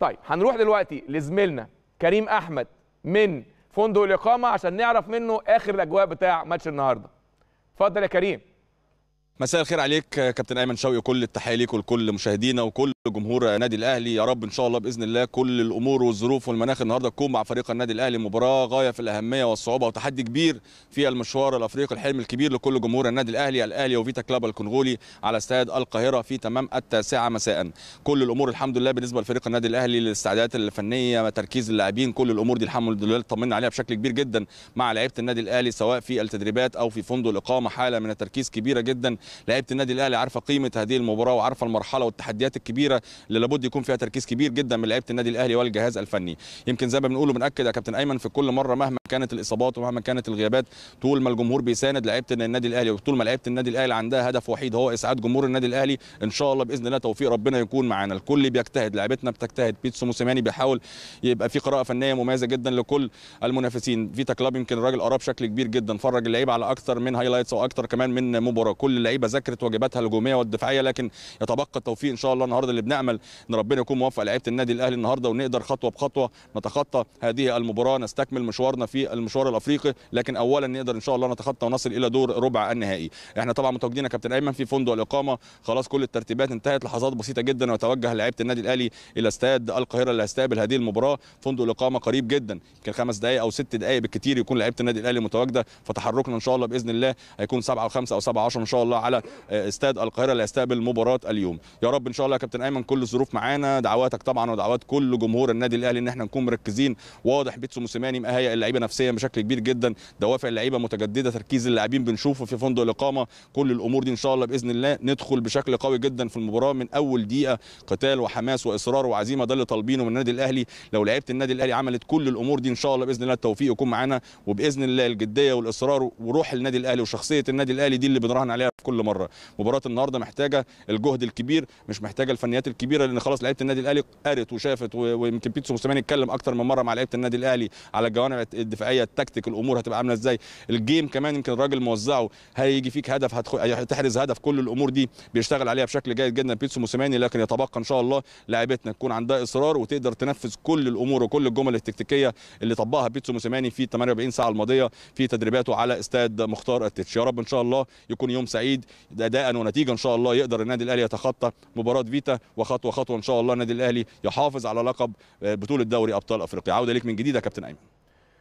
طيب هنروح دلوقتي لزميلنا كريم احمد من فندق الاقامه عشان نعرف منه اخر الاجواء بتاع ماتش النهارده اتفضل يا كريم مساء الخير عليك كابتن ايمن شوقي وكل التحيه ليك ولكل مشاهدينا وكل جمهور نادي الاهلي يا رب ان شاء الله باذن الله كل الامور والظروف والمناخ النهارده تكون مع فريق النادي الاهلي مباراه غايه في الاهميه والصعوبه وتحدي كبير في المشوار الافريقي الحلم الكبير لكل جمهور النادي الاهلي الاهلي وفيتا كلاب الكونغولي على استاد القاهره في تمام التاسعه مساء كل الامور الحمد لله بالنسبه لفريق النادي الاهلي الاستعدادات الفنيه تركيز اللاعبين كل الامور دي الحمد لله اطمنا عليها بشكل كبير جدا مع لعيبه النادي الاهلي سواء في التدريبات او في فندق الاقامه حاله من التركيز كبيره جدا لعيبه النادي الاهلي عارفه قيمه هذه المباراه وعارفه المرحله والتحديات الكبيره اللي لابد يكون فيها تركيز كبير جدا من لعيبه النادي الاهلي والجهاز الفني يمكن زي ما بنقول وبناكد يا كابتن ايمن في كل مره مهما كانت الاصابات ومهما كانت الغيابات طول ما الجمهور بيساند لعيبه النادي الاهلي وطول ما لعيبه النادي الاهلي عندها هدف وحيد هو اسعاد جمهور النادي الاهلي ان شاء الله باذن الله توفيق ربنا يكون معانا الكل بيجتهد لعيبتنا بتجتهد بيتسو موسيماني بيحاول يبقى في قراءه فنيه مميزه جدا لكل المنافسين فيتا كلاب يمكن الراجل قراب بشكل كبير جدا فرج اللعيبه على اكثر من هايلايتس واكثر كمان من مباراه كل اللعيبه اللعيبه ذاكرت واجباتها الهجوميه والدفاعيه لكن يتبقى التوفيق ان شاء الله النهارده اللي بنعمل ان ربنا يكون موفق لعيبه النادي الاهلي النهارده ونقدر خطوه بخطوه نتخطى هذه المباراه نستكمل مشوارنا في المشوار الافريقي لكن اولا نقدر ان شاء الله نتخطى ونصل الى دور ربع النهائي احنا طبعا متواجدين يا كابتن ايمن في فندق الاقامه خلاص كل الترتيبات انتهت لحظات بسيطه جدا وتوجه لعيبه النادي الاهلي الى استاد القاهره اللي هيستقبل هذه المباراه فندق الاقامه قريب جدا يمكن خمس دقائق او ست دقائق بالكثير يكون لعيبه النادي الاهلي متواجده فتحركنا ان شاء الله باذن الله هيكون 7 او 5 او 7 10 ان شاء الله على آه، استاد القاهره اللي هيستقبل مباراه اليوم يا رب ان شاء الله يا كابتن ايمن كل الظروف معانا دعواتك طبعا ودعوات كل جمهور النادي الاهلي ان احنا نكون مركزين واضح بيتسو موسيماني مهيئ اللعيبه نفسيا بشكل كبير جدا دوافع اللعيبه متجدده تركيز اللاعبين بنشوفه في فندق الاقامه كل الامور دي ان شاء الله باذن الله ندخل بشكل قوي جدا في المباراه من اول دقيقه قتال وحماس واصرار وعزيمه ده اللي طالبينه من النادي الاهلي لو لعيبه النادي الاهلي عملت كل الامور دي ان شاء الله باذن الله التوفيق يكون معانا وباذن الله الجديه والاصرار وروح النادي الاهلي وشخصيه النادي الاهلي دي اللي بنراهن عليها في كل كل مره مباراه النهارده محتاجه الجهد الكبير مش محتاجه الفنيات الكبيره لان خلاص لعيبه النادي الاهلي قرت وشافت ويمكن بيتسو موسيماني اتكلم اكتر من مره مع لعيبه النادي الاهلي على الجوانب الدفاعيه التكتيك الامور هتبقى عامله ازاي الجيم كمان يمكن الراجل موزعه هيجي فيك هدف هتحرز هدف كل الامور دي بيشتغل عليها بشكل جيد جدا بيتسو موسيماني لكن يتبقى ان شاء الله لعيبتنا تكون عندها اصرار وتقدر تنفذ كل الامور وكل الجمل التكتيكيه اللي طبقها بيتسو موسيماني في 48 ساعه الماضيه في تدريباته على استاد مختار التتش يا رب ان شاء الله يكون يوم سعيد اكيد اداء ونتيجه ان شاء الله يقدر النادي الاهلي يتخطى مباراه فيتا وخطوه خطوه ان شاء الله النادي الاهلي يحافظ على لقب آه، بطوله دوري ابطال افريقيا عوده ليك من جديد يا كابتن ايمن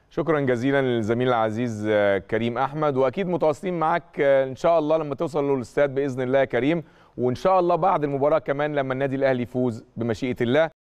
شكرا جزيلا للزميل العزيز آه، كريم احمد واكيد متواصلين معاك آه، ان شاء الله لما توصل للاستاد باذن الله يا كريم وان شاء الله بعد المباراه كمان لما النادي الاهلي يفوز بمشيئه الله